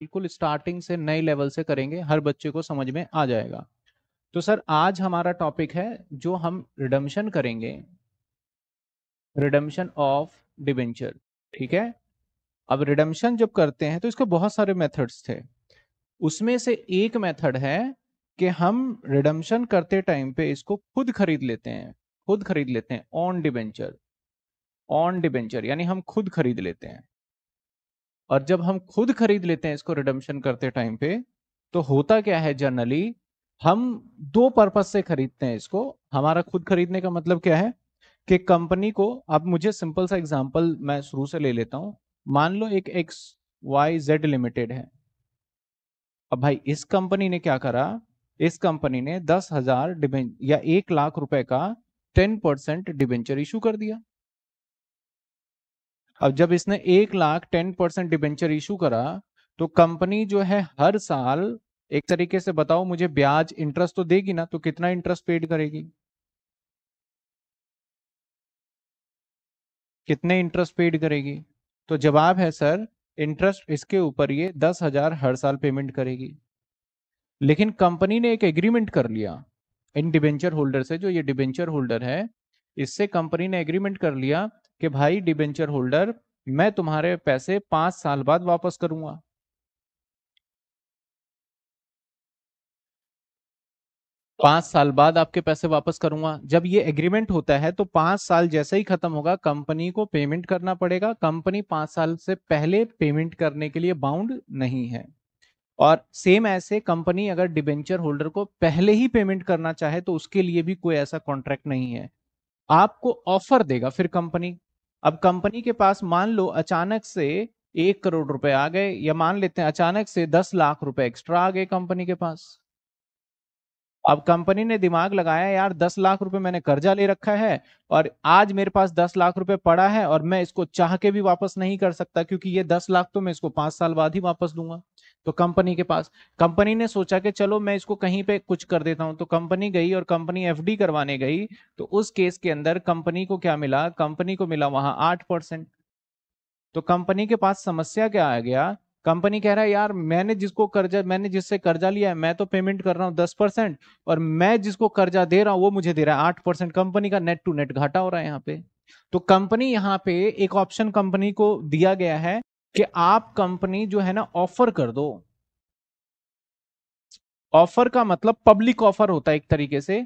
बिल्कुल स्टार्टिंग से नए लेवल से करेंगे हर बच्चे को समझ में आ जाएगा तो सर आज हमारा टॉपिक है जो हम रिडम्शन करेंगे रिडम्शन ऑफ डिबेंचर ठीक है अब रिडम्शन जब करते हैं तो इसके बहुत सारे मेथड्स थे उसमें से एक मेथड है कि हम रिडम्शन करते टाइम पे इसको खुद खरीद लेते हैं खुद खरीद लेते हैं ऑन डिबेंचर ऑन डिबेंचर यानी हम खुद खरीद लेते हैं और जब हम खुद खरीद लेते हैं इसको रिडम्शन करते टाइम पे तो होता क्या है जनरली हम दो पर्पज से खरीदते हैं इसको हमारा खुद खरीदने का मतलब क्या है कि कंपनी को अब मुझे सिंपल सा एग्जाम्पल मैं शुरू से ले लेता हूं मान लो एक एक्स वाई जेड लिमिटेड है अब भाई इस कंपनी ने क्या करा इस कंपनी ने दस हजार या एक लाख रुपए का टेन परसेंट डिबेंचर इशू कर दिया अब जब इसने एक lakh ten percent debenture issue करा तो कंपनी जो है हर साल एक तरीके से बताओ मुझे ब्याज इंटरेस्ट तो देगी ना तो कितना इंटरेस्ट पेड करेगी कितने इंटरेस्ट पेड करेगी तो जवाब है सर इंटरेस्ट इसके ऊपर ये दस हजार हर साल पेमेंट करेगी लेकिन कंपनी ने एक एग्रीमेंट कर लिया इन डिबेंचर होल्डर से जो ये डिबेंचर होल्डर है इससे कंपनी ने एग्रीमेंट कर लिया कि भाई डिबेंचर होल्डर मैं तुम्हारे पैसे पांच साल बाद वापस करूंगा पांच साल बाद आपके पैसे वापस करूंगा जब ये एग्रीमेंट होता है तो पांच साल जैसे ही खत्म होगा कंपनी को पेमेंट करना पड़ेगा कंपनी पांच साल से पहले पेमेंट करने के लिए बाउंड नहीं है और सेम ऐसे कंपनी अगर डिबेंचर होल्डर को पहले ही पेमेंट करना चाहे तो उसके लिए भी कोई ऐसा कॉन्ट्रैक्ट नहीं है आपको ऑफर देगा फिर कंपनी अब कंपनी के पास मान लो अचानक से एक करोड़ रुपए आ गए या मान लेते हैं अचानक से दस लाख रुपए एक्स्ट्रा आ गए कंपनी के पास अब कंपनी ने दिमाग लगाया यार दस लाख रुपए मैंने कर्जा ले रखा है और आज मेरे पास दस लाख रुपए पड़ा है और मैं इसको चाह के भी वापस नहीं कर सकता क्योंकि ये दस लाख तो मैं इसको पांच साल बाद ही वापस दूंगा तो कंपनी के पास कंपनी ने सोचा कि चलो मैं इसको कहीं पे कुछ कर देता हूं तो कंपनी गई और कंपनी एफडी करवाने गई तो उस केस के अंदर कंपनी को क्या मिला कंपनी को मिला वहां आठ परसेंट तो कंपनी के पास समस्या क्या आ गया कंपनी कह रहा है यार मैंने जिसको कर्जा मैंने जिससे कर्जा लिया है मैं तो पेमेंट कर रहा हूँ दस परसेंट और मैं जिसको कर्जा दे रहा हूँ वो मुझे दे रहा है आठ परसेंट कंपनी का नेट टू नेट घाटा हो रहा है यहाँ पे तो कंपनी यहाँ पे एक ऑप्शन कंपनी को दिया गया है कि आप कंपनी जो है ना ऑफर कर दो ऑफर का मतलब पब्लिक ऑफर होता है एक तरीके से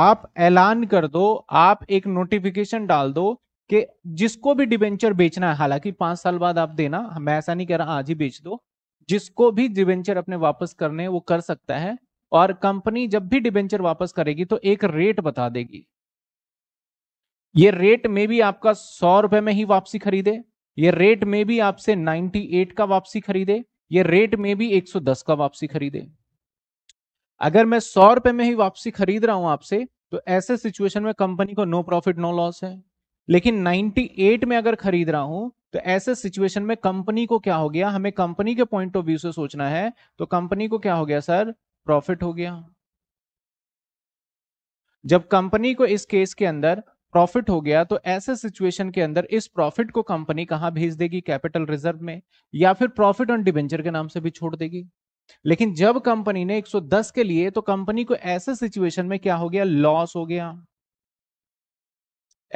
आप ऐलान कर दो आप एक नोटिफिकेशन डाल दो कि जिसको भी डिबेंचर बेचना है हालांकि पांच साल बाद आप देना मैं ऐसा नहीं कह रहा आज ही बेच दो जिसको भी डिबेंचर अपने वापस करने वो कर सकता है और कंपनी जब भी डिबेंचर वापस करेगी तो एक रेट बता देगी ये रेट में भी आपका सौ रुपए में ही वापसी खरीदे ये रेट में भी आपसे 98 का वापसी खरीदे ये रेट में भी 110 का वापसी खरीदे अगर मैं सौ रुपए में ही वापसी खरीद रहा हूं आपसे तो ऐसे सिचुएशन में कंपनी को नो प्रॉफिट नो लॉस है लेकिन 98 में अगर खरीद रहा हूं तो ऐसे सिचुएशन में कंपनी को क्या हो गया हमें कंपनी के पॉइंट ऑफ व्यू से सोचना है तो कंपनी को क्या हो गया सर प्रॉफिट हो गया जब कंपनी को इस केस के अंदर प्रॉफिट हो गया तो ऐसे सिचुएशन के अंदर इस प्रॉफिट को कंपनी कहाँ भेज देगी कैपिटल रिजर्व में या फिर प्रॉफिट ऑन डिवेंचर के नाम से भी छोड़ देगी लेकिन जब कंपनी ने 110 के लिए तो कंपनी को ऐसे सिचुएशन में क्या हो गया लॉस हो गया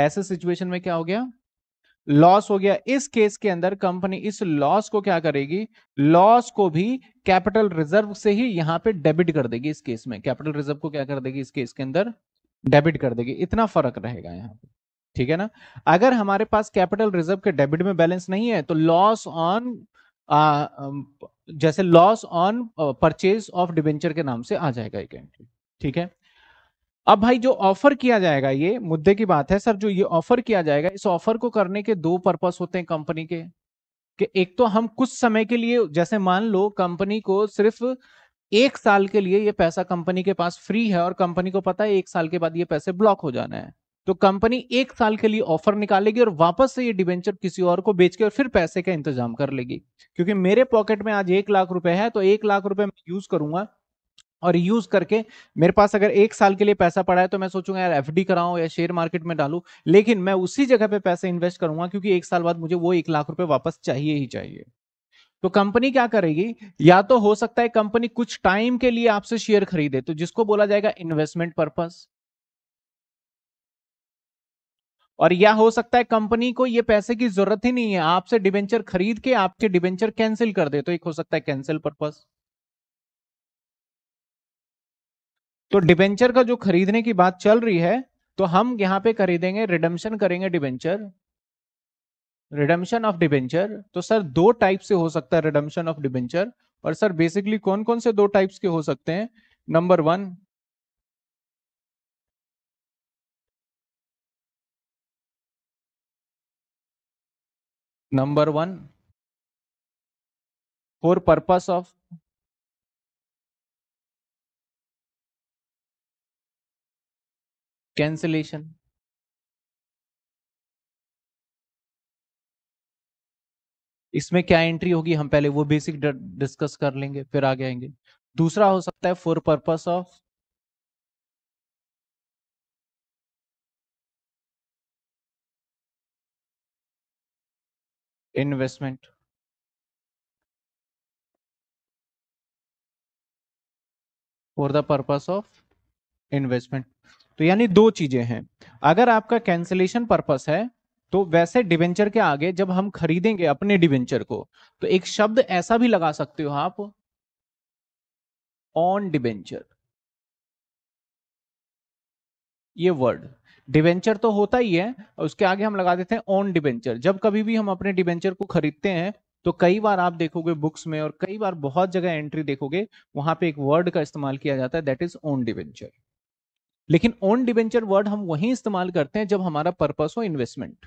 ऐसे सिचुएशन में क्या हो गया लॉस हो गया इस केस के अंदर कंपनी इस लॉस को क्या करेगी लॉस को भी कैपिटल रिजर्व से ही यहां पे डेबिट कर देगी इस केस में कैपिटल रिजर्व को क्या कर देगी इस केस के अंदर डेबिट कर देगी इतना फर्क रहेगा यहाँ पे ठीक है ना अगर हमारे पास कैपिटल रिजर्व के डेबिट में बैलेंस नहीं है तो लॉस ऑन जैसे loss on purchase of debenture के नाम से आ जाएगा एक एंट्री ठीक है अब भाई जो ऑफर किया जाएगा ये मुद्दे की बात है सर जो ये ऑफर किया जाएगा इस ऑफर को करने के दो पर्पस होते हैं कंपनी के कि एक तो हम कुछ समय के लिए जैसे मान लो कंपनी को सिर्फ एक साल के लिए ये पैसा कंपनी के पास फ्री है और कंपनी को पता है एक साल के बाद ये पैसे ब्लॉक हो जाना है तो कंपनी एक साल के लिए ऑफर निकालेगी और वापस से ये डिवेंचर किसी और को बेच के और फिर पैसे का इंतजाम कर लेगी क्योंकि मेरे पॉकेट में आज एक लाख रुपए है तो एक लाख रुपए मैं यूज करूंगा और यूज करके मेरे पास अगर एक साल के लिए पैसा पड़ा है तो मैं सोचूंगा यार एफडी कराऊं या शेयर मार्केट में डालू लेकिन मैं उसी जगह पे पैसे इन्वेस्ट करूंगा क्योंकि एक साल बाद मुझे वो एक लाख रुपए वापस चाहिए ही चाहिए तो कंपनी क्या करेगी या तो हो सकता है कंपनी कुछ टाइम के लिए आपसे शेयर खरीदे तो जिसको बोला जाएगा इन्वेस्टमेंट पर्पस और या हो सकता है कंपनी को ये पैसे की जरूरत ही नहीं है आपसे डिबेंचर खरीद के आपके डिबेंचर कैंसिल कर दे तो एक हो सकता है कैंसिल पर्पस तो डिबेंचर का जो खरीदने की बात चल रही है तो हम यहां पे खरीदेंगे रिडम्शन करेंगे डिबेंचर रिडम्शन ऑफ डिबेंचर तो सर दो टाइप से हो सकता है रिडम्शन ऑफ डिबेंचर और सर बेसिकली कौन कौन से दो टाइप्स के हो सकते हैं number one number one for purpose of cancellation इसमें क्या एंट्री होगी हम पहले वो बेसिक डिस्कस कर लेंगे फिर आगे आएंगे दूसरा हो सकता है for purpose of investment for the purpose of investment तो यानी दो चीजें हैं अगर आपका कैंसिलेशन पर्पस है तो वैसे डिवेंचर के आगे जब हम खरीदेंगे अपने डिवेंचर को तो एक शब्द ऐसा भी लगा सकते हो आप ऑन डिवेंचर ये वर्ड डिवेंचर तो होता ही है उसके आगे हम लगा देते हैं ऑन डिवेंचर जब कभी भी हम अपने डिवेंचर को खरीदते हैं तो कई बार आप देखोगे बुक्स में और कई बार बहुत जगह एंट्री देखोगे वहां पे एक वर्ड का इस्तेमाल किया जाता है दैट इज ओन डिवेंचर लेकिन ओन डिवेंचर वर्ड हम वहीं इस्तेमाल करते हैं जब हमारा पर्पस हो इन्वेस्टमेंट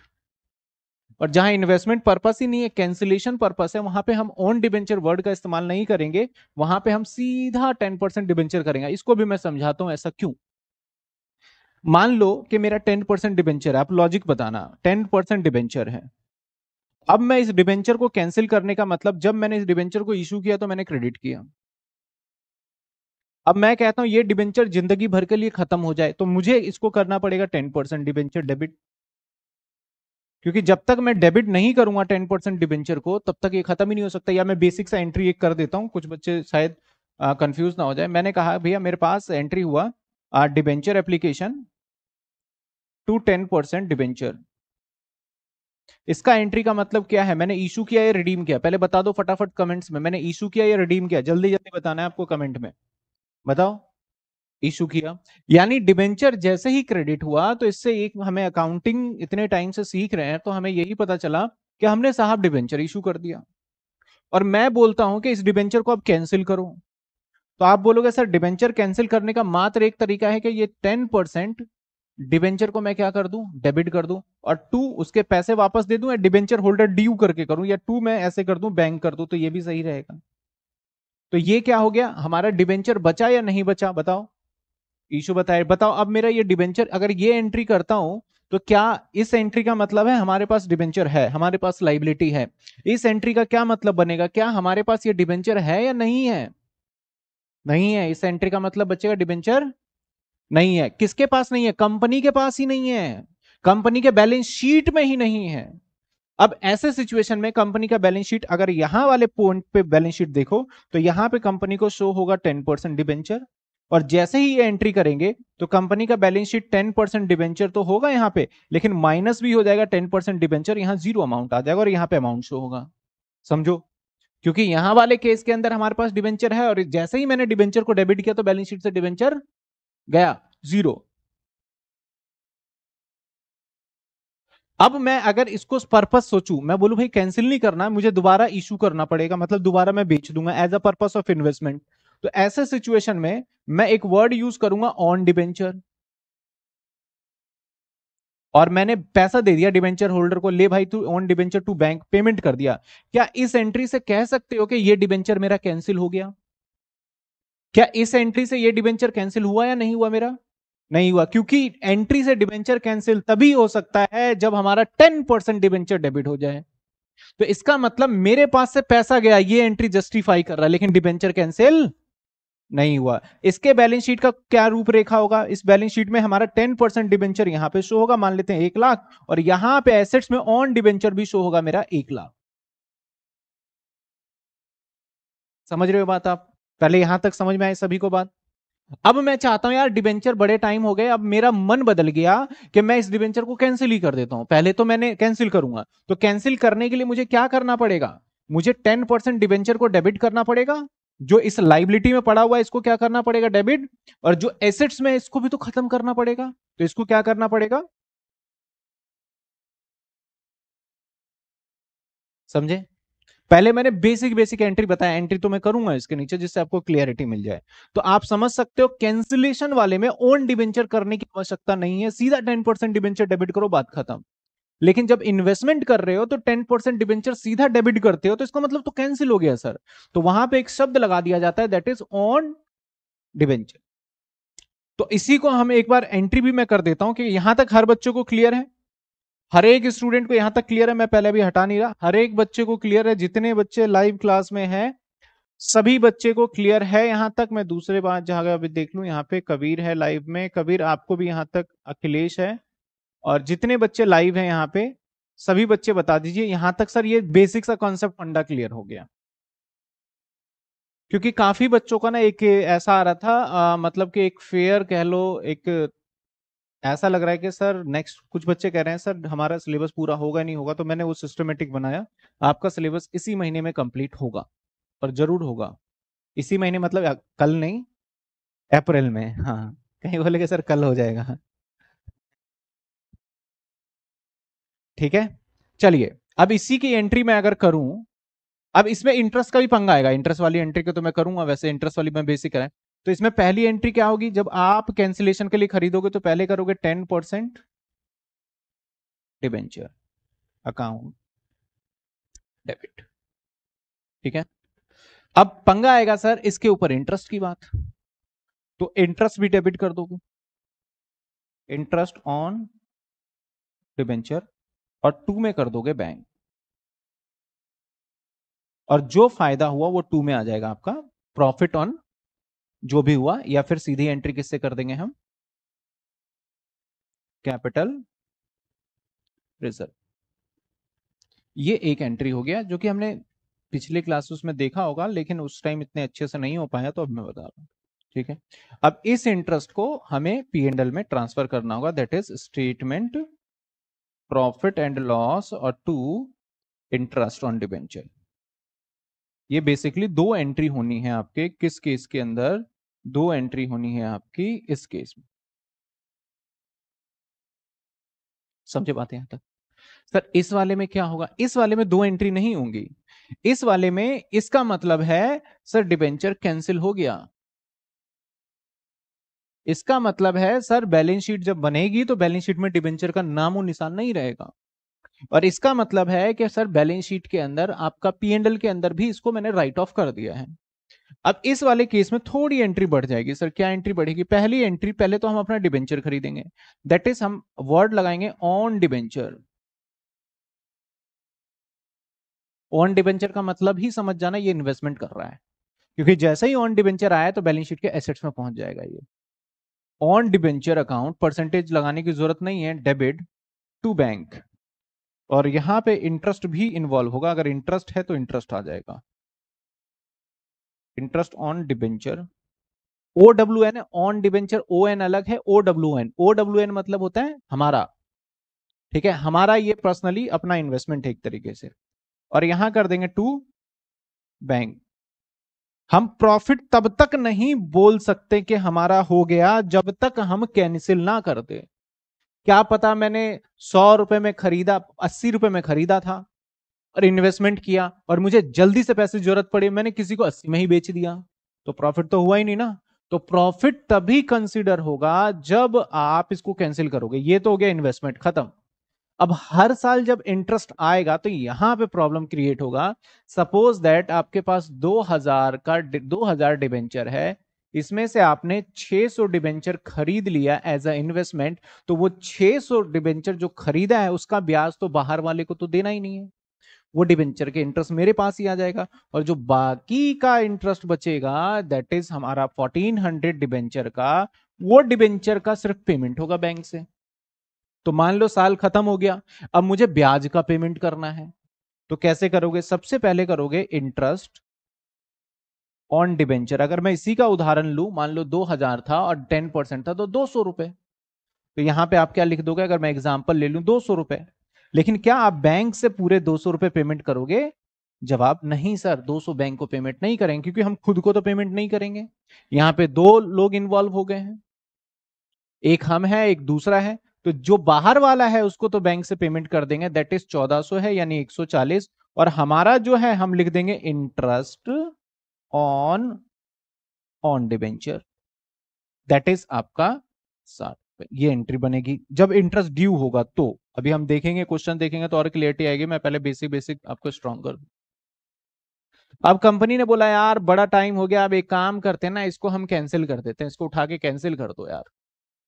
और जहां इन्वेस्टमेंट पर्पस ही नहीं है कैंसिलेशन पर्पस है वहां पे हम ऑन डिबेंचर वर्ड का इस्तेमाल नहीं करेंगे वहां पे हम सीधा टेन परसेंट डिबेंचर करेंगे इसको भी मैं समझाता हूं ऐसा क्यों मान लो कि मेरा टेन परसेंट डिबेंचर है आप लॉजिक बताना टेन परसेंट डिबेंचर है अब मैं इस डिबेंचर को कैंसिल करने का मतलब जब मैंने इस डिबेंचर को इशू किया तो मैंने क्रेडिट किया अब मैं कहता हूं ये डिबेंचर जिंदगी भर के लिए खत्म हो जाए तो मुझे इसको करना पड़ेगा टेन परसेंट डिबेंचर डेबिट क्योंकि जब तक मैं डेबिट नहीं करूंगा टेन परसेंट डिबेंचर को तब तक ये खत्म ही नहीं हो सकता या मैं बेसिक सा एंट्री एक कर देता हूँ कुछ बच्चे शायद कंफ्यूज ना हो जाए मैंने कहा भैया मेरे पास एंट्री हुआ debenture application to ten percent debenture इसका एंट्री का मतलब क्या है मैंने इशू किया या रिडीम किया पहले बता दो फटाफट कमेंट्स में मैंने इशू किया या रिडीम किया जल्दी जल्दी बताना है आपको कमेंट में बताओ इशू किया यानी डिबेंचर जैसे ही क्रेडिट हुआ तो इससे एक हमें अकाउंटिंग इतने टाइम से सीख रहे हैं तो हमें यही पता चला कि हमने साहब डिबेंचर इशू कर दिया और मैं बोलता हूं कि इस डिबेंचर को आप कैंसिल करो तो आप बोलोगे सर डिबेंचर कैंसिल करने का मात्र एक तरीका है कि ये टेन परसेंट डिबेंचर को मैं क्या कर दूं डेबिट कर दूं और टू उसके पैसे वापस दे दूं या डिबेंचर होल्डर ड्यू करके करूं या टू मैं ऐसे कर दूं बैंक कर दूं तो ये भी सही रहेगा तो ये क्या हो गया हमारा डिबेंचर बचा या नहीं बचा बताओ इशू बताया बताओ अब मेरा ये डिबेंचर अगर ये एंट्री करता हूं तो क्या इस एंट्री का मतलब है हमारे पास डिबेंचर है हमारे पास लाइबिलिटी है इस एंट्री का क्या मतलब बनेगा क्या हमारे पास ये डिबेंचर है या नहीं है नहीं है इस एंट्री का मतलब बचेगा डिबेंचर नहीं है किसके पास नहीं है कंपनी के पास ही नहीं है कंपनी के बैलेंस शीट में ही नहीं है अब ऐसे सिचुएशन में कंपनी का बैलेंस शीट अगर यहां वाले पॉइंट पे बैलेंस शीट देखो तो यहां पे कंपनी को शो होगा टेन परसेंट डिबेंचर और जैसे ही ये एंट्री करेंगे तो कंपनी का बैलेंस शीट 10 परसेंट डिवेंचर तो होगा यहाँ पे लेकिन माइनस भी हो जाएगा 10 परसेंट डिवेंचर यहाँ जीरो अमाउंट आ जाएगा और यहाँ पे अमाउंट शो होगा समझो क्योंकि यहाँ वाले केस के अंदर हमारे पास डिवेंचर है और जैसे ही मैंने डिवेंचर को डेबिट किया तो बैलेंस शीट से डिवेंचर गया जीरो अब मैं अगर इसको पर्पस सोचू मैं बोलू भाई कैंसिल नहीं करना मुझे दोबारा इशू करना पड़ेगा मतलब दोबारा मैं बेच दूंगा as a purpose of investment तो ऐसे सिचुएशन में मैं एक वर्ड यूज करूंगा ऑन डिबेंचर और मैंने पैसा दे दिया डिबेंचर होल्डर को ले भाई तू own debenture to bank payment कर दिया क्या इस एंट्री से कह सकते हो कि ये डिबेंचर मेरा कैंसिल हो गया क्या इस एंट्री से ये डिबेंचर कैंसिल हुआ या नहीं हुआ मेरा नहीं हुआ क्योंकि एंट्री से डिबेंचर कैंसिल तभी हो सकता है जब हमारा टेन परसेंट डिबेंचर डेबिट हो जाए तो इसका मतलब मेरे पास से पैसा गया ये एंट्री जस्टिफाई कर रहा है लेकिन डिबेंचर कैंसिल नहीं हुआ इसके बैलेंस शीट का क्या रूपरेखा होगा इस बैलेंस शीट में हमारा 10 परसेंट डिबेंचर यहाँ पे शो होगा मान लेते हैं एक लाख और यहाँ पे एसेट्स में ऑन डिबेंचर भी शो होगा मेरा एक लाख समझ रहे हो बात आप पहले यहां तक समझ में आए सभी को बात अब मैं चाहता हूं यार डिबेंचर बड़े टाइम हो गए अब मेरा मन बदल गया कि मैं इस डिबेंचर को कैंसिल ही कर देता हूं पहले तो मैंने कैंसिल करूंगा तो कैंसिल करने के लिए मुझे क्या करना पड़ेगा मुझे 10% परसेंट डिबेंचर को डेबिट करना पड़ेगा जो इस लाइबिलिटी में पड़ा हुआ है इसको क्या करना पड़ेगा डेबिट और जो एसेट्स में इसको भी तो खत्म करना पड़ेगा तो इसको क्या करना पड़ेगा समझे पहले मैंने बेसिक बेसिक एंट्री बताया एंट्री तो मैं करूंगा इसके नीचे जिससे आपको क्लियरिटी मिल जाए तो आप समझ सकते हो कैंसिलेशन वाले में ओन डिबेंचर करने की आवश्यकता नहीं है सीधा टेन परसेंट डिबेंचर डेबिट करो बात खत्म लेकिन जब इन्वेस्टमेंट कर रहे हो तो टेन परसेंट डिवेंचर सीधा डेबिट करते हो तो इसका मतलब तो कैंसिल हो गया सर तो वहां पे एक शब्द लगा दिया जाता है दैट इज ऑन डिवेंचर तो इसी को हम एक बार एंट्री भी मैं कर देता हूं कि यहां तक हर बच्चों को क्लियर है हर एक स्टूडेंट को यहां तक क्लियर है मैं पहले भी हटा नहीं रहा हर एक बच्चे को क्लियर है जितने बच्चे लाइव क्लास में है सभी बच्चे को क्लियर है यहाँ तक मैं दूसरे बात जहां अभी देख लू यहाँ पे कबीर है लाइव में कबीर आपको भी यहाँ तक अखिलेश है और जितने बच्चे लाइव हैं यहाँ पे सभी बच्चे बता दीजिए यहाँ तक सर ये बेसिक सा कॉन्सेप्ट फंडा क्लियर हो गया क्योंकि काफी बच्चों का ना एक ऐसा आ रहा था आ, मतलब कि एक फेयर कह लो एक ऐसा लग रहा है कि सर नेक्स्ट कुछ बच्चे कह रहे हैं सर हमारा सिलेबस पूरा होगा नहीं होगा तो मैंने वो सिस्टमेटिक बनाया आपका सिलेबस इसी महीने में कंप्लीट होगा और जरूर होगा इसी महीने मतलब कल नहीं अप्रैल में हाँ कहीं बोले कि सर कल हो जाएगा हाँ ठीक है चलिए अब इसी की एंट्री मैं अगर करूं अब इसमें इंटरेस्ट का भी पंगा आएगा इंटरेस्ट वाली एंट्री को तो मैं करूंगा वैसे इंटरेस्ट वाली मैं बेसिक कराए तो इसमें पहली एंट्री क्या होगी जब आप कैंसिलेशन के लिए खरीदोगे तो पहले करोगे ten percent debenture account debit ठीक है अब पंगा आएगा सर इसके ऊपर इंटरेस्ट की बात तो इंटरेस्ट भी डेबिट कर दोगे इंटरेस्ट ऑन डिबेंचर और टू में कर दोगे बैंक और जो फायदा हुआ वो टू में आ जाएगा आपका प्रॉफिट ऑन जो भी हुआ या फिर सीधी एंट्री किससे कर देंगे हम कैपिटल रिजर्व ये एक एंट्री हो गया जो कि हमने पिछले क्लासेस में देखा होगा लेकिन उस टाइम इतने अच्छे से नहीं हो पाया तो अब मैं बता रहा ठीक है अब इस इंटरेस्ट को हमें पी एंडल में ट्रांसफर करना होगा that is statement profit and loss और टू इंटरेस्ट ऑन डिबेंचर ये बेसिकली दो एंट्री होनी है आपके किस केस के अंदर दो एंट्री होनी है आपकी इस केस में समझे बातें यहां तक सर इस वाले में क्या होगा इस वाले में दो एंट्री नहीं होंगी इस वाले में इसका मतलब है सर डिबेंचर कैंसिल हो गया इसका मतलब है सर बैलेंस शीट जब बनेगी तो बैलेंस शीट में डिबेंचर का नाम और निशान नहीं रहेगा और इसका मतलब है कि सर बैलेंस शीट के अंदर आपका पी एंडल के अंदर भी इसको मैंने राइट ऑफ कर दिया है अब इस वाले केस में थोड़ी एंट्री बढ़ जाएगी सर क्या एंट्री बढ़ेगी पहली एंट्री पहले तो हम अपना डिबेंचर खरीदेंगे दैट इज हम वर्ड लगाएंगे ऑन डिबेंचर ऑन डिबेंचर का मतलब ही समझ जाना ये इन्वेस्टमेंट कर रहा है क्योंकि जैसे ही ऑन डिबेंचर आया तो बैलेंस शीट के एसेट्स में पहुंच जाएगा ये ऑन डिबेंचर अकाउंट परसेंटेज लगाने की जरूरत नहीं है डेबिट टू बैंक और यहां पे इंटरेस्ट भी इन्वॉल्व होगा अगर इंटरेस्ट है तो इंटरेस्ट आ जाएगा interest on debenture O W N own debenture O N अलग है O W N O W N मतलब होता है हमारा ठीक है हमारा ये पर्सनली अपना इन्वेस्टमेंट है एक तरीके से और यहां कर देंगे टू बैंक हम प्रॉफिट तब तक नहीं बोल सकते कि हमारा हो गया जब तक हम कैंसिल ना कर दे क्या पता मैंने सौ रुपए में खरीदा अस्सी रुपए में खरीदा था और इन्वेस्टमेंट किया और मुझे जल्दी से पैसे जरूरत पड़ी मैंने किसी को अस्सी में ही बेच दिया तो प्रॉफिट तो हुआ ही नहीं ना तो प्रॉफिट तभी कंसिडर होगा जब आप इसको कैंसिल करोगे ये तो हो गया इन्वेस्टमेंट खत्म अब हर साल जब इंटरेस्ट आएगा तो यहां पे प्रॉब्लम क्रिएट होगा सपोज दैट आपके पास 2000 का 2000 डिबेंचर है इसमें से आपने 600 डिबेंचर खरीद लिया एज अ इन्वेस्टमेंट तो वो 600 डिबेंचर जो खरीदा है उसका ब्याज तो बाहर वाले को तो देना ही नहीं है वो डिबेंचर के इंटरेस्ट मेरे पास ही आ जाएगा और जो बाकी का इंटरेस्ट बचेगा दैट इज हमारा 1400 डिबेंचर का वो डिबेंचर का सिर्फ पेमेंट होगा बैंक से तो मान लो साल खत्म हो गया अब मुझे ब्याज का पेमेंट करना है तो कैसे करोगे सबसे पहले करोगे इंटरेस्ट ऑन डिबेंचर अगर मैं इसी का उदाहरण लू मान लो दो हजार था और टेन परसेंट था तो दो सौ रुपए तो यहां पे आप क्या लिख दोगे अगर मैं एग्जांपल ले लू दो सौ रुपए लेकिन क्या आप बैंक से पूरे दो सौ रुपए पेमेंट करोगे जवाब नहीं सर 200 बैंक को पेमेंट नहीं करेंगे क्योंकि हम खुद को तो पेमेंट नहीं करेंगे यहां पे दो लोग इन्वॉल्व हो गए हैं एक हम है एक दूसरा है तो जो बाहर वाला है उसको तो बैंक से पेमेंट कर देंगे दैट इज 1400 है यानी 140 और हमारा जो है हम लिख देंगे interest on on debenture that is आपका साठ ये एंट्री बनेगी जब इंटरेस्ट ड्यू होगा तो अभी हम देखेंगे क्वेश्चन देखेंगे तो और क्लियरिटी आएगी मैं पहले बेसिक बेसिक आपको स्ट्रॉन्ग कर अब कंपनी ने बोला यार बड़ा टाइम हो गया अब एक काम करते हैं ना इसको हम कैंसिल कर देते हैं इसको उठा के कैंसिल कर दो यार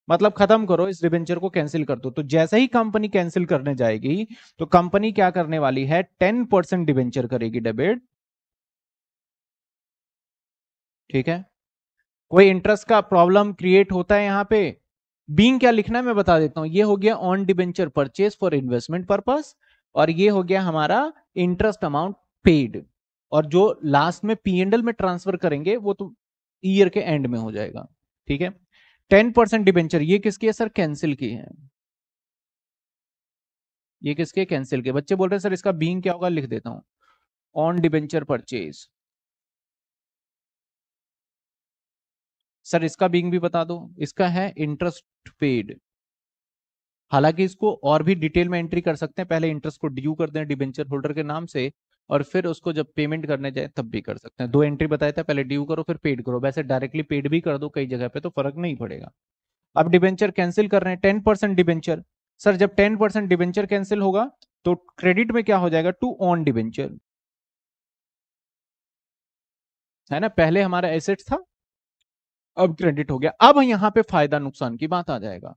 मतलब खत्म करो इस डिबेंचर को कैंसिल कर दो तो जैसे ही कंपनी कैंसिल करने जाएगी तो कंपनी क्या करने वाली है टेन परसेंट डिबेंचर करेगी डेबिट ठीक है कोई इंटरेस्ट का प्रॉब्लम क्रिएट होता है यहाँ पे बींग क्या लिखना है मैं बता देता हूं ये हो गया own debenture purchase for investment purpose और ये हो गया हमारा इंटरेस्ट अमाउंट पेड और जो लास्ट में पीएनडल में ट्रांसफर करेंगे वो तो ईयर के एंड में हो जाएगा ठीक है टेन परसेंट डिबेंचर ये किसकी है सर कैंसिल की है ये किसके कैंसिल के बच्चे बोल रहे हैं सर इसका बीइंग क्या होगा लिख देता हूं ऑन डिबेंचर परचेज सर इसका बीइंग भी बता दो इसका है इंटरेस्ट पेड हालांकि इसको और भी डिटेल में एंट्री कर सकते हैं पहले इंटरेस्ट को ड्यू कर दें डिबेंचर होल्डर के नाम से और फिर उसको जब पेमेंट करने जाए तब भी कर सकते हैं दो एंट्री बताया था पहले ड्यू करो फिर पेड करो वैसे डायरेक्टली पेड भी कर दो कई जगह पे तो फर्क नहीं पड़ेगा अब डिबेंचर कैंसिल कर रहे हैं टेन परसेंट डिबेंचर सर जब टेन परसेंट डिबेंचर कैंसिल होगा तो क्रेडिट में क्या हो जाएगा टू ऑन डिबेंचर है ना पहले हमारा एसेट था अब क्रेडिट हो गया अब यहां पे फायदा नुकसान की बात आ जाएगा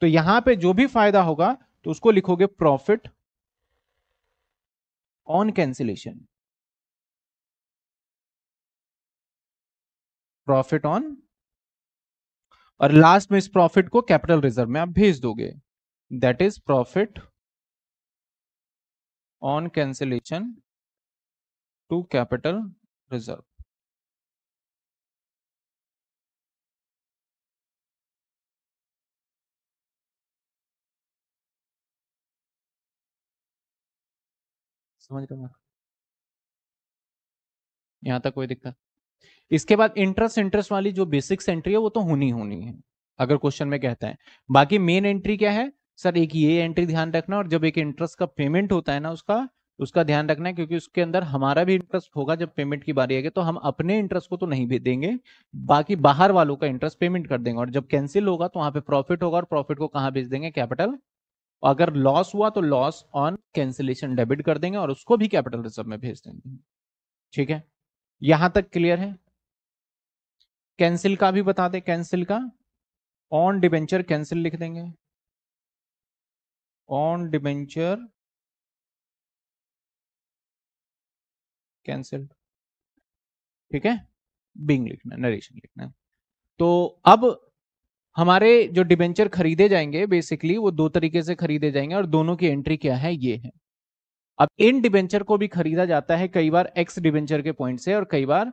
तो यहां पे जो भी फायदा होगा तो उसको लिखोगे profit On cancellation, profit on और लास्ट में इस प्रॉफिट को कैपिटल रिजर्व में आप भेज दोगे that is profit on cancellation to capital reserve समझ रहे हो यहाँ तक कोई दिक्कत इसके बाद इंटरेस्ट इंटरेस्ट वाली जो बेसिक्स एंट्री है वो तो होनी होनी है अगर क्वेश्चन में कहता है बाकी मेन एंट्री क्या है सर एक ये एंट्री ध्यान रखना और जब एक इंटरेस्ट का पेमेंट होता है ना उसका उसका ध्यान रखना है क्योंकि उसके अंदर हमारा भी इंटरेस्ट होगा जब पेमेंट की बारी आएगी तो हम अपने इंटरेस्ट को तो नहीं भी देंगे बाकी बाहर वालों का इंटरेस्ट पेमेंट कर देंगे और जब कैंसिल होगा तो वहां पे प्रॉफिट होगा और प्रॉफिट को कहा भेज देंगे कैपिटल अगर लॉस हुआ तो लॉस ऑन कैंसिलेशन डेबिट कर देंगे और उसको भी कैपिटल रिजर्व में भेज देंगे ठीक है यहां तक क्लियर है कैंसिल का भी बता दे कैंसिल का ऑन डिबेंचर कैंसिल लिख देंगे ऑन डिबेंचर कैंसिल ठीक है बिंग लिखना नरेशन लिखना तो अब हमारे जो डिबेंचर खरीदे जाएंगे बेसिकली वो दो तरीके से खरीदे जाएंगे और दोनों की एंट्री क्या है ये है अब इन डिबेंचर को भी खरीदा जाता है कई बार एक्स डिबेंचर के पॉइंट से और कई बार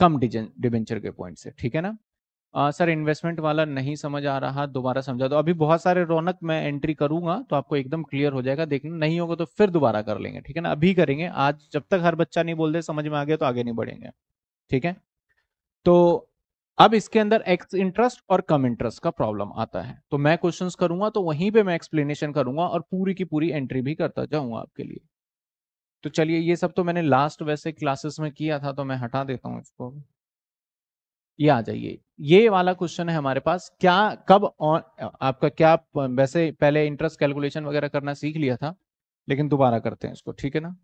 कम डिबेंचर के पॉइंट से ठीक है ना आ, सर इन्वेस्टमेंट वाला नहीं समझ आ रहा दोबारा समझा दो अभी बहुत सारे रौनक मैं एंट्री करूंगा तो आपको एकदम क्लियर हो जाएगा देखना नहीं होगा तो फिर दोबारा कर लेंगे ठीक है ना अभी करेंगे आज जब तक हर बच्चा नहीं बोल दे समझ में आ गया तो आगे नहीं बढ़ेंगे ठीक है तो अब इसके अंदर एक्स इंटरेस्ट और कम इंटरेस्ट का प्रॉब्लम आता है तो मैं क्वेश्चंस करूंगा तो वहीं पे मैं एक्सप्लेनेशन करूंगा और पूरी की पूरी एंट्री भी करता जाऊंगा आपके लिए तो चलिए ये सब तो मैंने लास्ट वैसे क्लासेस में किया था तो मैं हटा देता हूँ इसको ये आ जाइए ये वाला क्वेश्चन है हमारे पास क्या कब ऑन आपका क्या वैसे पहले इंटरेस्ट कैलकुलेशन वगैरह करना सीख लिया था लेकिन दोबारा करते हैं इसको ठीक है ना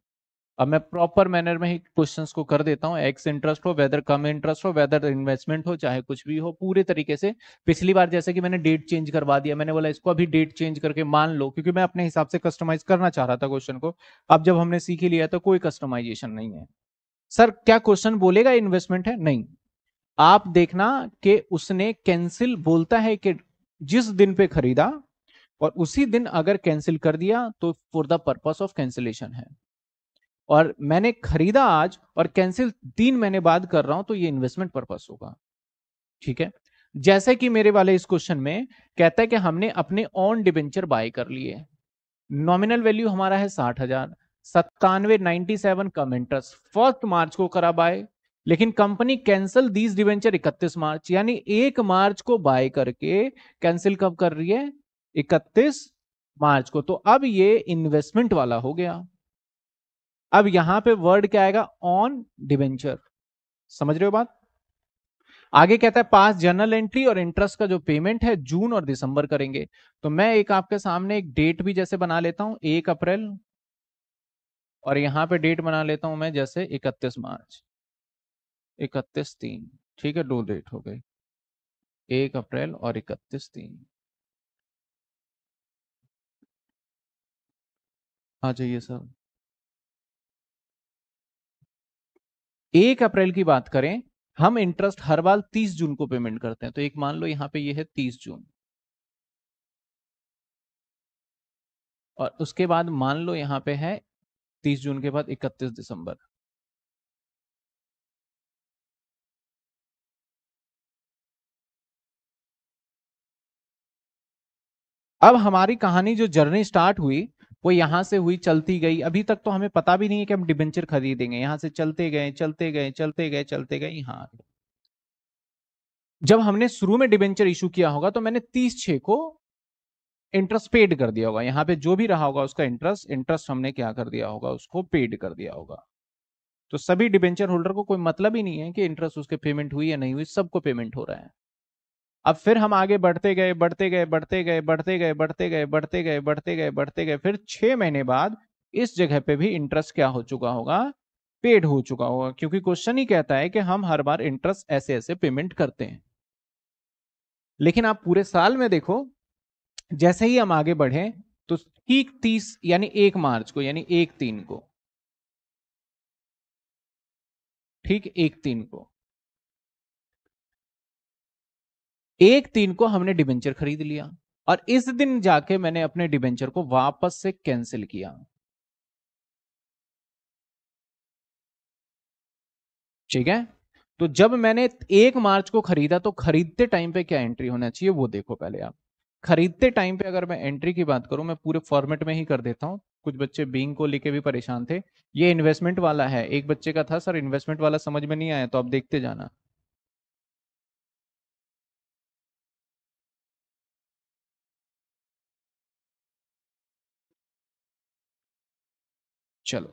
अब मैं प्रॉपर मैनर में ही क्वेश्चंस को कर देता हूँ एक्स इंटरेस्ट हो वेदर कम इंटरेस्ट हो वेदर इन्वेस्टमेंट हो चाहे कुछ भी हो पूरे तरीके से पिछली बार जैसे कि मैंने डेट चेंज करवा दिया मैंने बोला इसको अभी डेट चेंज करके मान लो क्योंकि मैं अपने हिसाब से कस्टमाइज करना चाह रहा था क्वेश्चन को अब जब हमने सीख ही लिया तो कोई कस्टमाइजेशन नहीं है सर क्या क्वेश्चन बोलेगा इन्वेस्टमेंट है नहीं आप देखना कि उसने कैंसिल बोलता है कि जिस दिन पे खरीदा और उसी दिन अगर कैंसिल कर दिया तो for the purpose of cancellation है और मैंने खरीदा आज और कैंसिल तीन महीने बाद कर रहा हूं तो ये इन्वेस्टमेंट पर्पस होगा ठीक है जैसे कि मेरे वाले इस क्वेश्चन में कहता है कि हमने अपने ऑन डिबेंचर बाय कर लिए नॉमिनल वैल्यू हमारा है साठ हजार सत्तानवे ninety seven cum interest first March को करा बाय लेकिन company cancel these debenture 31 March यानी एक मार्च को बाय करके कैंसिल कब कर रही है 31 मार्च को तो अब ये इन्वेस्टमेंट वाला हो गया अब यहां पे वर्ड क्या आएगा ऑन डिवेंचर समझ रहे हो बात आगे कहता है पास जर्नल एंट्री और इंटरेस्ट का जो पेमेंट है जून और दिसंबर करेंगे तो मैं एक आपके सामने एक डेट भी जैसे बना लेता हूं एक अप्रैल और यहां पे डेट बना लेता हूं मैं जैसे इकतीस मार्च इकतीस तीन ठीक है दो डेट हो गई एक अप्रैल और इकतीस तीन आ जाइए सर एक अप्रैल की बात करें हम इंटरेस्ट हर बार 30 जून को पेमेंट करते हैं तो एक मान लो यहां पे ये यह है 30 जून और उसके बाद मान लो यहां पे है 30 जून के बाद 31 दिसंबर अब हमारी कहानी जो जर्नी स्टार्ट हुई वो यहाँ से हुई चलती गई अभी तक तो हमें पता भी नहीं है कि हम डिबेंचर खरीदेंगे यहाँ से चलते गए चलते गए चलते गए चलते गए यहाँ जब हमने शुरू में डिबेंचर इशू किया होगा तो मैंने तीस छे को इंटरेस्ट पेड कर दिया होगा यहाँ पे जो भी रहा होगा उसका इंटरेस्ट इंटरेस्ट हमने क्या कर दिया होगा उसको पेड कर दिया होगा तो सभी डिबेंचर होल्डर को कोई मतलब ही नहीं है कि इंटरेस्ट उसके पेमेंट हुई या नहीं हुई सबको पेमेंट हो रहा है अब फिर हम आगे बढ़ते गए बढ़ते गए बढ़ते गए बढ़ते गए बढ़ते गए बढ़ते गए बढ़ते गए बढ़ते गए फिर छह महीने बाद इस जगह पे भी इंटरेस्ट क्या हो चुका होगा पेड हो चुका होगा क्योंकि क्वेश्चन ही कहता है कि हम हर बार इंटरेस्ट ऐसे ऐसे पेमेंट करते हैं लेकिन आप पूरे साल में देखो जैसे ही हम आगे बढ़े तो ठीक तीस यानी एक मार्च को यानी एक तीन को ठीक एक तीन को एक तीन को हमने डिबेंचर खरीद लिया और इस दिन जाके मैंने अपने डिबेंचर को वापस से कैंसिल किया ठीक है तो जब मैंने एक मार्च को खरीदा तो खरीदते टाइम पे क्या एंट्री होना चाहिए वो देखो पहले आप खरीदते टाइम पे अगर मैं एंट्री की बात करूं मैं पूरे फॉर्मेट में ही कर देता हूं कुछ बच्चे बींग को लेके भी परेशान थे ये इन्वेस्टमेंट वाला है एक बच्चे का था सर इन्वेस्टमेंट वाला समझ में नहीं आया तो आप देखते जाना चलो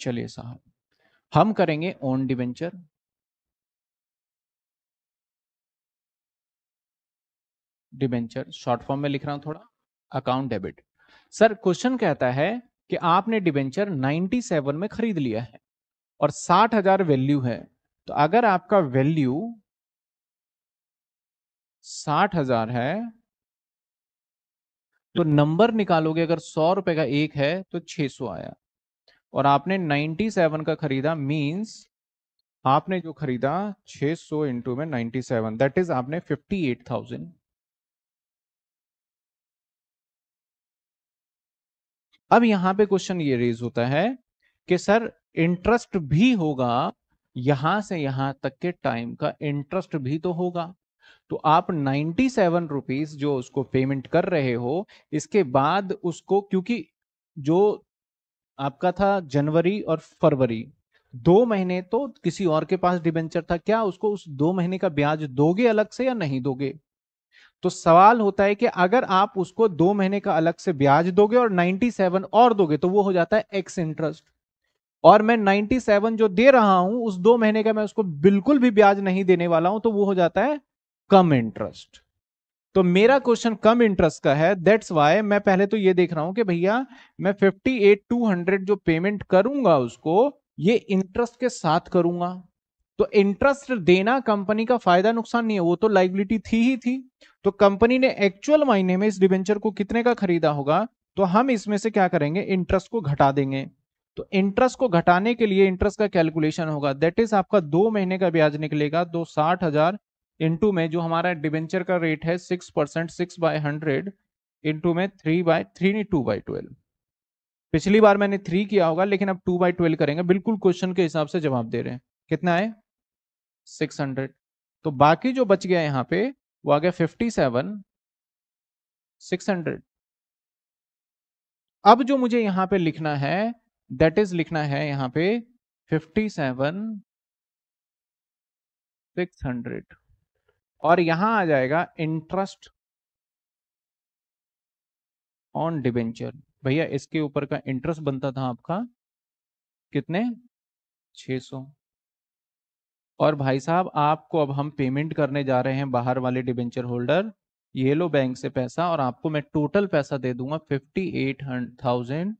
चलिए साहब हम करेंगे on debenture debenture short form में लिख रहा हूं थोड़ा अकाउंट डेबिट सर क्वेश्चन कहता है कि आपने डिबेंचर 97 में खरीद लिया है और साठ हजार वैल्यू है तो अगर आपका वैल्यू साठ हजार है तो नंबर निकालोगे अगर सौ रुपए का एक है तो 600 आया और आपने 97 का खरीदा मींस आपने जो खरीदा 600 सौ इंटू में नाइनटी सेवन दैट इज आपने 58,000 अब यहां पे क्वेश्चन ये रेज होता है कि सर इंटरेस्ट भी होगा यहां से यहां तक के टाइम का इंटरेस्ट भी तो होगा तो आप नाइन्टी सेवन रुपीज जो उसको पेमेंट कर रहे हो इसके बाद उसको क्योंकि जो आपका था जनवरी और फरवरी दो महीने तो किसी और के पास डिबेंचर था क्या उसको उस दो महीने का ब्याज दोगे अलग से या नहीं दोगे तो सवाल होता है कि अगर आप उसको दो महीने का अलग से ब्याज दोगे और 97 और दोगे तो वो हो जाता है एक्स इंटरेस्ट और मैं 97 जो दे रहा हूं उस दो महीने का मैं उसको बिल्कुल भी ब्याज नहीं देने वाला हूं तो वो हो जाता है कम इंटरेस्ट तो मेरा क्वेश्चन कम इंटरेस्ट का है दैट्स वाई मैं पहले तो ये देख रहा हूं कि भैया मैं फिफ्टी एट टू हंड्रेड जो पेमेंट करूंगा उसको ये इंटरेस्ट के साथ करूंगा तो इंटरेस्ट देना कंपनी का फायदा नुकसान नहीं है वो तो लाइबिलिटी थी ही थी तो कंपनी ने एक्चुअल मायने में इस डिवेंचर को कितने का खरीदा होगा तो हम इसमें से क्या करेंगे इंटरेस्ट को घटा देंगे तो इंटरेस्ट को घटाने के लिए इंटरेस्ट का कैलकुलेशन होगा दैट इज आपका दो महीने का ब्याज निकलेगा दो साठ हजार इंटू में जो हमारा डिबेंचर का रेट है six percent six by hundred into में थ्री बाय थ्री नहीं टू बाई ट्वेल्व पिछली बार मैंने थ्री किया होगा लेकिन अब टू बाई ट्वेल्व करेंगे बिल्कुल क्वेश्चन के हिसाब से जवाब दे रहे हैं कितना है सिक्स हंड्रेड तो बाकी जो बच गया यहाँ पे वो आ गया फिफ्टी सेवन सिक्स हंड्रेड अब जो मुझे यहाँ पे लिखना है दैट इज लिखना है यहाँ पे फिफ्टी सेवन सिक्स हंड्रेड और यहां आ जाएगा इंटरेस्ट ऑन डिबेंचर भैया इसके ऊपर का इंटरेस्ट बनता था आपका कितने 600 और भाई साहब आपको अब हम पेमेंट करने जा रहे हैं बाहर वाले डिबेंचर होल्डर ये लो बैंक से पैसा और आपको मैं टोटल पैसा दे दूंगा fifty eight thousand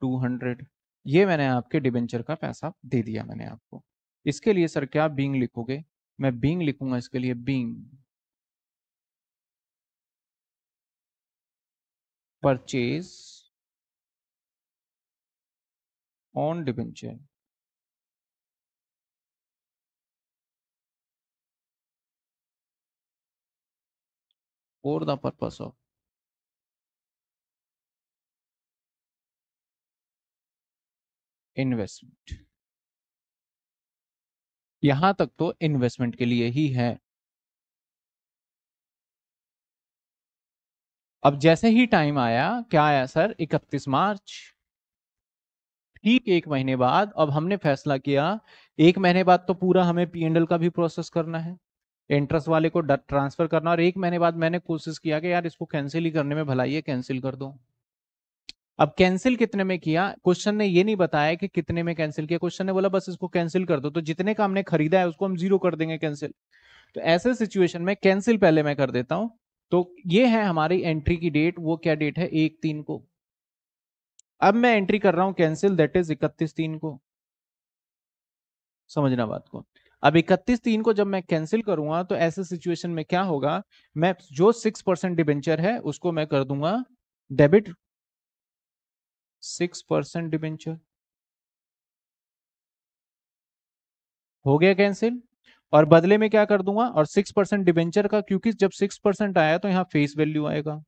two hundred ये मैंने आपके डिबेंचर का पैसा दे दिया मैंने आपको इसके लिए सर क्या बींग लिखोगे मैं बींग लिखूंगा इसके लिए being purchase on debenture for the purpose of investment यहां तक तो इन्वेस्टमेंट के लिए ही है अब जैसे ही टाइम आया क्या आया सर 31 मार्च ठीक एक महीने बाद अब हमने फैसला किया एक महीने बाद तो पूरा हमें पीएनएल का भी प्रोसेस करना है इंटरेस्ट वाले को ट्रांसफर करना और एक महीने बाद मैंने कोशिश किया कि यार इसको कैंसिल ही करने में भलाई है कैंसिल कर दो अब कैंसिल कितने में किया क्वेश्चन ने ये नहीं बताया कि कितने में कैंसिल किया क्वेश्चन ने बोला बस इसको कैंसिल कर दो तो जितने का हमने खरीदा है उसको हम जीरो कर देंगे कैंसिल तो ऐसे सिचुएशन में कैंसिल पहले मैं कर देता हूं तो ये है हमारी एंट्री की डेट वो क्या डेट है एक तीन को अब मैं एंट्री कर रहा हूं कैंसिल दैट इज इकतीस तीन को समझना बात को अब इकतीस तीन को जब मैं कैंसिल करूंगा तो ऐसे सिचुएशन में क्या होगा मैं जो सिक्स परसेंट डिबेंचर है उसको मैं कर दूंगा डेबिट सिक्स परसेंट डिबेंचर हो गया कैंसिल और बदले में क्या कर दूंगा और सिक्स परसेंट डिबेंचर का क्योंकि जब सिक्स परसेंट आया तो यहां फेस वैल्यू आएगा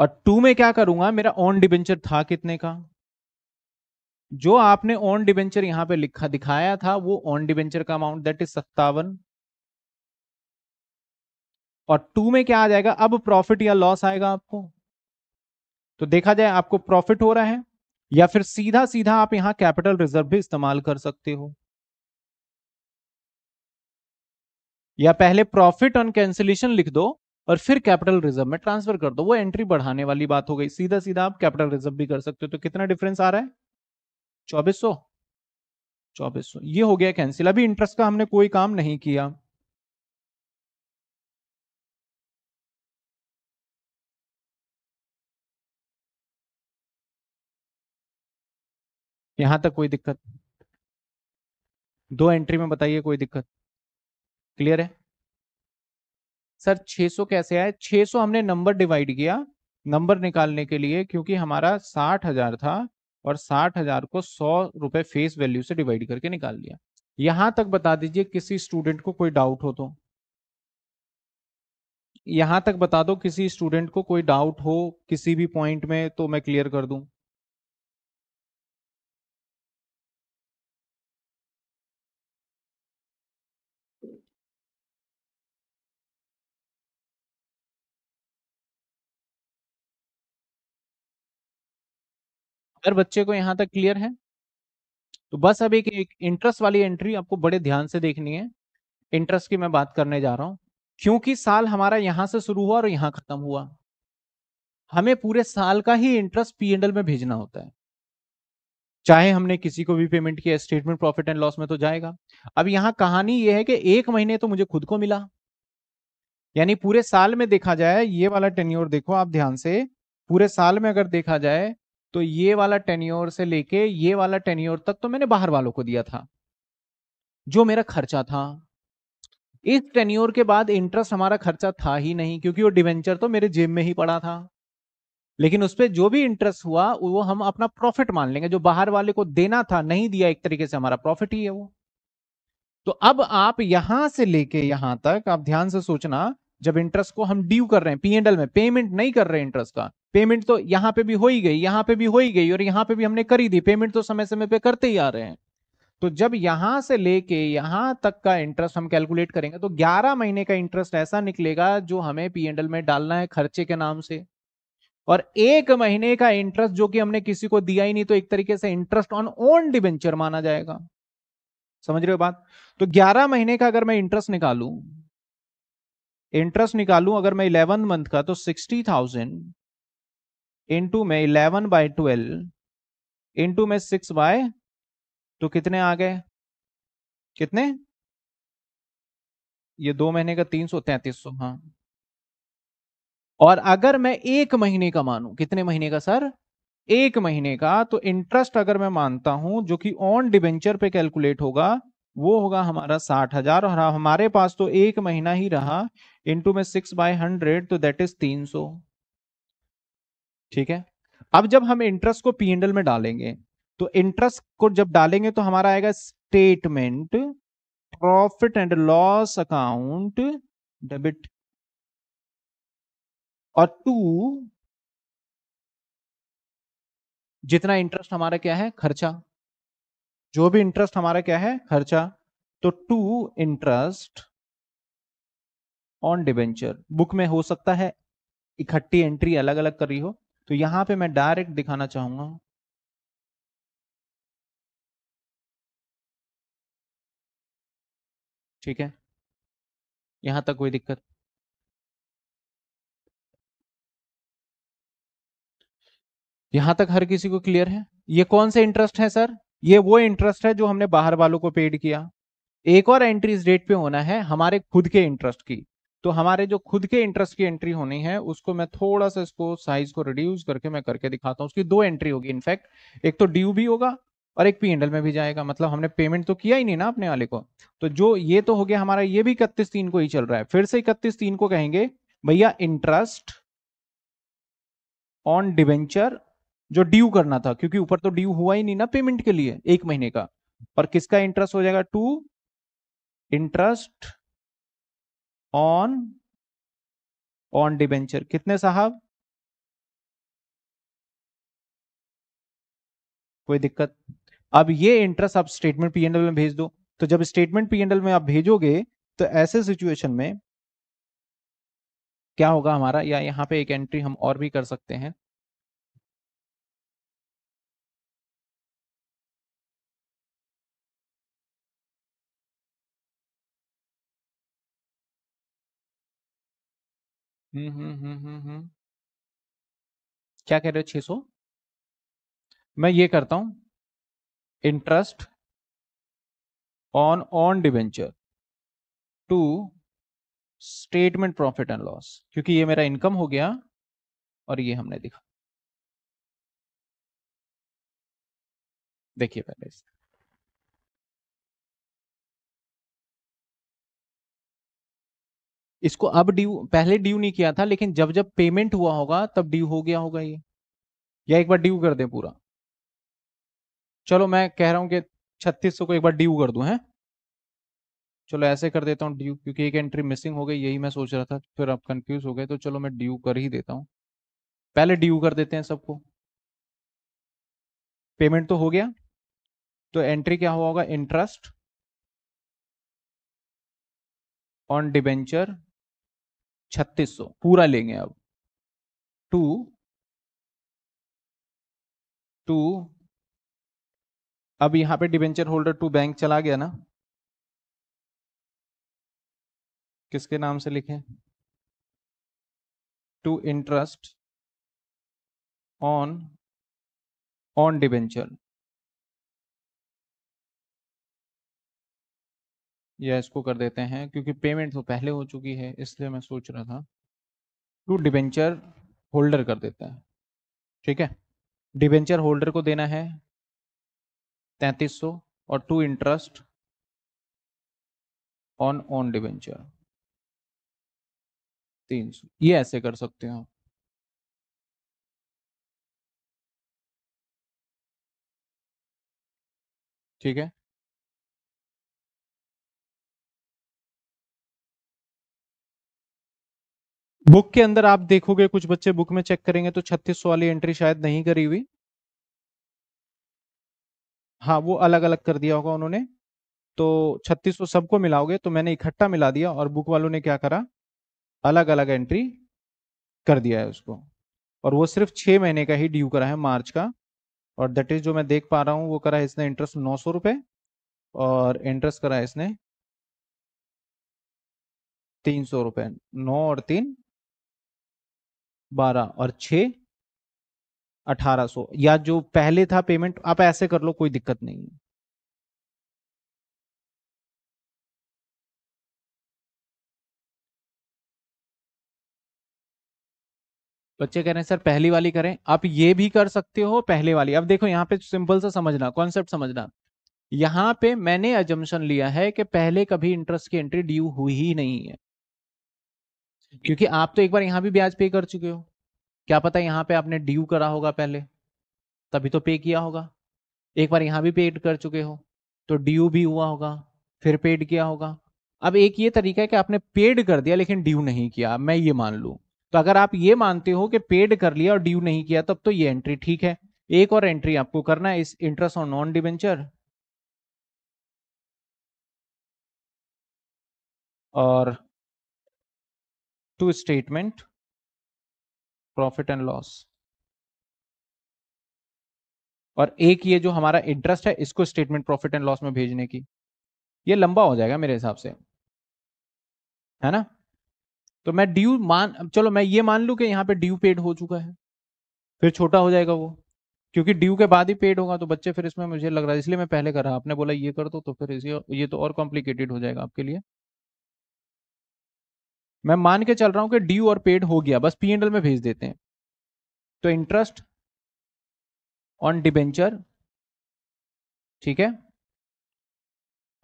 और टू में क्या करूंगा मेरा ऑन डिबेंचर था कितने का जो आपने ऑन डिबेंचर यहां पे लिखा दिखाया था वो ऑन डिबेंचर का अमाउंट दैट इज सत्तावन और टू में क्या आ जाएगा अब प्रॉफिट या लॉस आएगा आपको तो देखा जाए आपको प्रॉफिट हो रहा है या फिर सीधा सीधा आप यहां कैपिटल रिजर्व भी इस्तेमाल कर सकते हो या पहले प्रॉफिट ऑन कैंसिलेशन लिख दो और फिर कैपिटल रिजर्व में ट्रांसफर कर दो वो एंट्री बढ़ाने वाली बात हो गई सीधा सीधा आप कैपिटल रिजर्व भी कर सकते हो तो कितना डिफरेंस आ रहा है चौबीस सौ चौबीस सौ ये हो गया कैंसिल अभी इंटरेस्ट का हमने कोई काम नहीं किया यहां तक कोई दिक्कत दो एंट्री में बताइए कोई दिक्कत क्लियर है सर 600 कैसे आए 600 हमने नंबर डिवाइड किया नंबर निकालने के लिए क्योंकि हमारा साठ हजार था और साठ हजार को सौ रुपए फेस वैल्यू से डिवाइड करके निकाल लिया यहां तक बता दीजिए किसी स्टूडेंट को कोई डाउट हो तो यहां तक बता दो किसी स्टूडेंट को कोई डाउट हो किसी भी पॉइंट में तो मैं क्लियर कर दूं हर बच्चे को यहाँ तक क्लियर है तो बस अब एक, इंटरेस्ट वाली एंट्री आपको बड़े ध्यान से देखनी है इंटरेस्ट की मैं बात करने जा रहा हूं क्योंकि साल हमारा यहां से शुरू हुआ और यहां खत्म हुआ हमें पूरे साल का ही इंटरेस्ट पी एंडल में भेजना होता है चाहे हमने किसी को भी पेमेंट किया स्टेटमेंट प्रॉफिट एंड लॉस में तो जाएगा अब यहां कहानी यह है कि एक महीने तो मुझे खुद को मिला यानी पूरे साल में देखा जाए ये वाला टेन्योर देखो आप ध्यान से पूरे साल में अगर देखा जाए तो ये वाला टेन्योर से लेके ये वाला टेन्योर तक तो मैंने बाहर वालों को दिया था जो मेरा खर्चा था इस टेन्योर के बाद इंटरेस्ट हमारा खर्चा था ही नहीं क्योंकि वो डिवेंचर तो मेरे जेब में ही पड़ा था लेकिन उस पर जो भी इंटरेस्ट हुआ वो हम अपना प्रॉफिट मान लेंगे जो बाहर वाले को देना था नहीं दिया एक तरीके से हमारा प्रॉफिट ही है वो तो अब आप यहां से लेके यहां तक आप ध्यान से सोचना जब इंटरेस्ट को हम ड्यू कर रहे हैं पीएनएल में पेमेंट नहीं कर रहे हैं इंटरेस्ट का पेमेंट तो यहाँ पे भी हो ही गई यहाँ पे भी हो ही गई और यहाँ पे भी हमने करी दी पेमेंट तो समय समय पे करते ही आ रहे हैं तो जब यहां से लेके यहां तक का इंटरेस्ट हम कैलकुलेट करेंगे तो 11 महीने का इंटरेस्ट ऐसा निकलेगा जो हमें पीएनएल में डालना है खर्चे के नाम से और एक महीने का इंटरेस्ट जो कि हमने किसी को दिया ही नहीं तो एक तरीके से इंटरेस्ट ऑन ओन डिवेंचर माना जाएगा समझ रहे हो बात तो 11 महीने का अगर मैं इंटरेस्ट निकालू इंटरेस्ट निकालू अगर मैं इलेवन मंथ का तो सिक्सटी थाउजेंड इंटू में इलेवन बाय ट्वेल्व इंटू में सिक्स बाय तो कितने आ गए कितने ये दो महीने का तीन सौ तैतीस सौ हाँ और अगर मैं एक महीने का मानू कितने महीने का सर एक महीने का तो इंटरेस्ट अगर मैं मानता हूं जो कि ऑन डिबेंचर पे कैलकुलेट होगा वो होगा हमारा साठ हजार और हमारे पास तो एक महीना ही रहा इंटू में सिक्स बाय हंड्रेड तो दैट इज तीन सौ ठीक है अब जब हम इंटरेस्ट को पीएनएल में डालेंगे तो इंटरेस्ट को जब डालेंगे तो हमारा आएगा statement profit and loss account debit और टू जितना इंटरेस्ट हमारा क्या है खर्चा जो भी इंटरेस्ट हमारा क्या है खर्चा तो to interest on debenture book में हो सकता है इकट्ठी एंट्री अलग अलग कर रही हो तो यहां पे मैं डायरेक्ट दिखाना चाहूंगा ठीक है यहां तक कोई दिक्कत यहां तक हर किसी को क्लियर है ये कौन से इंटरेस्ट है सर ये वो इंटरेस्ट है जो हमने बाहर वालों को पेड किया एक और एंट्री इस डेट पे होना है हमारे खुद के इंटरेस्ट की तो हमारे जो खुद के इंटरेस्ट की एंट्री होनी है उसको मैं थोड़ा सा इसको साइज को रिड्यूस करके मैं करके दिखाता हूँ उसकी दो एंट्री होगी इनफैक्ट एक तो ड्यू भी होगा और एक पी एंडल में भी जाएगा मतलब हमने पेमेंट तो किया ही नहीं ना अपने वाले को तो जो ये तो हो गया हमारा ये भी इकतीस तीन को ही चल रहा है फिर से इकतीस तीन को कहेंगे भैया इंटरेस्ट ऑन डिवेंचर जो ड्यू करना था क्योंकि ऊपर तो ड्यू हुआ ही नहीं ना पेमेंट के लिए एक महीने का और किसका इंटरेस्ट हो जाएगा to interest on on debenture कितने साहब कोई दिक्कत अब ये इंटरेस्ट आप स्टेटमेंट पीएनडल में भेज दो तो जब स्टेटमेंट पीएनडल में आप भेजोगे तो ऐसे सिचुएशन में क्या होगा हमारा या यहां पे एक एंट्री हम और भी कर सकते हैं क्या कह रहे हो सौ मैं ये करता हूं interest on on debenture to statement profit and loss क्योंकि ये मेरा इनकम हो गया और ये हमने दिखा देखिए पहले इसे इसको अब ड्यू पहले ड्यू नहीं किया था लेकिन जब जब पेमेंट हुआ होगा तब ड्यू हो गया होगा ये या एक बार ड्यू कर दें पूरा चलो मैं कह रहा हूं कि छत्तीस को एक बार ड्यू कर दूं है चलो ऐसे कर देता हूँ ड्यू क्योंकि एक एंट्री मिसिंग हो गई यही मैं सोच रहा था फिर आप कंफ्यूज हो गए तो चलो मैं ड्यू कर ही देता हूँ पहले ड्यू कर देते हैं सबको पेमेंट तो हो गया तो एंट्री क्या हुआ होगा इंटरेस्ट ऑन डिबेंचर छत्तीस सौ पूरा लेंगे अब टू टू अब यहां पे डिबेंचर होल्डर टू बैंक चला गया ना किसके नाम से लिखे to interest on on debenture या इसको कर देते हैं क्योंकि पेमेंट तो पहले हो चुकी है इसलिए मैं सोच रहा था टू डिबेंचर होल्डर कर देते हैं ठीक है डिबेंचर होल्डर को देना है तैतीस सौ और to interest on on debenture तीन सौ ये ऐसे कर सकते हो ठीक है बुक के अंदर आप देखोगे कुछ बच्चे बुक में चेक करेंगे तो 3600 वाली एंट्री शायद नहीं करी हुई हाँ वो अलग अलग कर दिया होगा उन्होंने तो 3600 सबको मिलाओगे तो मैंने इकट्ठा मिला दिया और बुक वालों ने क्या करा अलग अलग एंट्री कर दिया है उसको और वो सिर्फ छः महीने का ही ड्यू करा है मार्च का और दैट इज जो मैं देख पा रहा हूँ वो करा है इसने इंटरेस्ट नौ सौ रुपए और इंटरेस्ट करा है इसने तीन सौ रुपये नौ और तीन बारह और छ अठारह सो या जो पहले था पेमेंट आप ऐसे कर लो कोई दिक्कत नहीं है बच्चे कह रहे हैं सर पहली वाली करें आप ये भी कर सकते हो पहले वाली अब देखो यहाँ पे सिंपल सा समझना कॉन्सेप्ट समझना यहाँ पे मैंने एजम्पन लिया है कि पहले कभी इंटरेस्ट की एंट्री ड्यू हुई ही नहीं है क्योंकि आप तो एक बार यहाँ भी ब्याज पे कर चुके हो क्या पता यहाँ पे आपने ड्यू करा होगा पहले तभी तो पे किया होगा एक बार यहाँ भी पेड कर चुके हो तो ड्यू भी हुआ होगा फिर पेड किया होगा अब एक ये तरीका है कि आपने पेड कर दिया लेकिन ड्यू नहीं किया मैं ये मान लू तो अगर आप ये मानते हो कि पेड कर लिया और ड्यू नहीं किया तब तो ये एंट्री ठीक है एक और एंट्री आपको करना है इस इंटरेस्ट ऑन नॉन डिवेंचर और to statement profit and loss और एक ये जो हमारा इंटरेस्ट है इसको स्टेटमेंट प्रॉफिट एंड लॉस में भेजने की ये लंबा हो जाएगा मेरे हिसाब से है ना तो मैं ड्यू मान चलो मैं ये मान लू कि यहाँ पे ड्यू पेड हो चुका है फिर छोटा हो जाएगा वो क्योंकि ड्यू के बाद ही पेड होगा तो बच्चे फिर इसमें मुझे लग रहा है इसलिए मैं पहले कर रहा आपने बोला ये कर दो तो फिर ये ये तो और कॉम्प्लिकेटेड हो जाएगा आपके लिए मैं मान के चल रहा हूं कि ड्यू और पेड हो गया बस पी एंड एल में भेज देते हैं तो इंटरेस्ट ऑन डिबेंचर ठीक है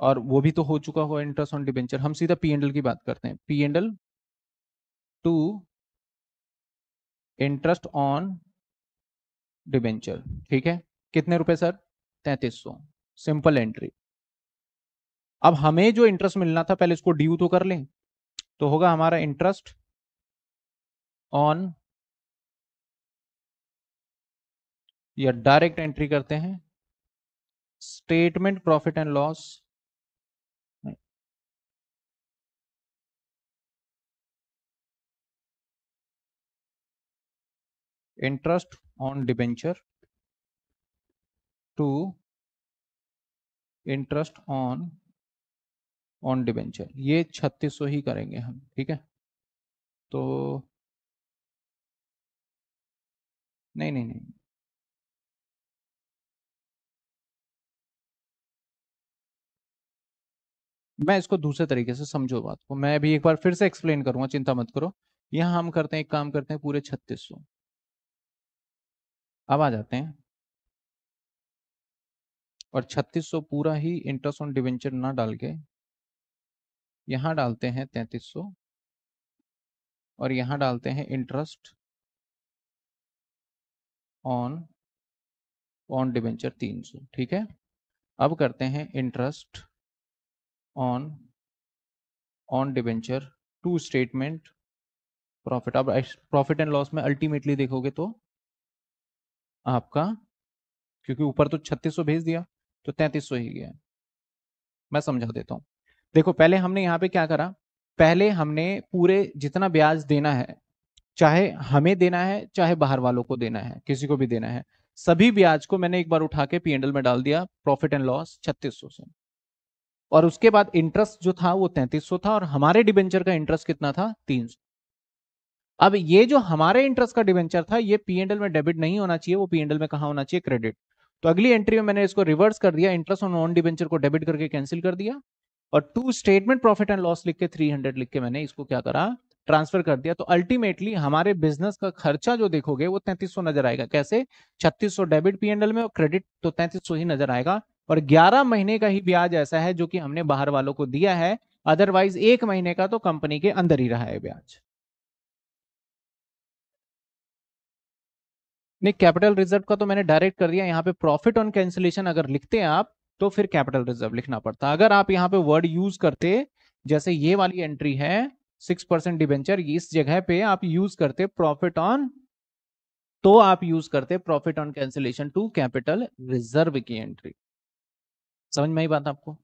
और वो भी तो हो चुका होगा इंटरेस्ट ऑन डिबेंचर हम सीधा पी एंड एल की बात करते हैं P and L to interest on debenture ठीक है कितने रुपए सर तैतीस सौ सिंपल एंट्री अब हमें जो इंटरेस्ट मिलना था पहले इसको ड्यू तो कर लें तो होगा हमारा इंटरेस्ट ऑन या डायरेक्ट एंट्री करते हैं statement profit and loss interest on debenture to interest on on debenture ये छत्तीस सौ ही करेंगे हम ठीक है तो नहीं नहीं नहीं मैं इसको दूसरे तरीके से समझो बात को मैं अभी एक बार फिर से एक्सप्लेन करूंगा चिंता मत करो यहां हम करते हैं एक काम करते हैं पूरे छत्तीस सौ अब आ जाते हैं और 3600 पूरा ही इंटरेस्ट ऑन डिवेंचर ना डाल के यहां डालते हैं तैतीस सौ और यहां डालते हैं इंटरेस्ट ऑन ऑन डिवेंचर तीन सौ ठीक है अब करते हैं interest on on debenture to statement profit अब प्रॉफिट एंड लॉस में अल्टीमेटली देखोगे तो आपका क्योंकि ऊपर तो 3600 भेज दिया तो 3300 ही गया मैं समझा देता हूँ देखो पहले हमने यहाँ पे क्या करा पहले हमने पूरे जितना ब्याज देना है चाहे हमें देना है चाहे बाहर वालों को देना है किसी को भी देना है सभी ब्याज को मैंने एक बार उठा के एंडल में डाल दिया प्रॉफिट एंड लॉस छत्तीस से और उसके बाद इंटरेस्ट जो था वो तैंतीस था और हमारे डिबेंचर का इंटरेस्ट कितना था तीन अब ये जो हमारे इंटरेस्ट का डिवेंचर था ये एंडल में डेबिट नहीं होना चाहिए वो एंडल में कहा होना चाहिए क्रेडिट तो अगली एंट्री में मैंने इसको रिवर्स कर दिया इंटरेस्ट और नॉन डिवेंचर को डेबिट करके कैंसिल कर दिया और to statement profit and loss लिख के 300 लिख के मैंने इसको क्या करा ट्रांसफर कर दिया तो अल्टीमेटली हमारे बिजनेस का खर्चा जो देखोगे वो 3300 नजर आएगा कैसे 3600 डेबिट पीएनएल में और क्रेडिट तो 3300 ही नजर आएगा और 11 महीने का ही ब्याज ऐसा है जो कि हमने बाहर वालों को दिया है अदरवाइज एक महीने का तो कंपनी के अंदर ही रहा है ब्याज नहीं कैपिटल रिजर्व का तो मैंने डायरेक्ट कर दिया यहाँ पे प्रॉफिट ऑन कैंसिलेशन अगर लिखते हैं आप तो फिर कैपिटल रिजर्व लिखना पड़ता अगर आप यहाँ पे वर्ड यूज करते जैसे ये वाली एंट्री है सिक्स परसेंट डिबेंचर इस जगह पे आप यूज करते प्रॉफिट ऑन तो आप यूज करते profit on cancellation to capital reserve की एंट्री समझ में आई बात आपको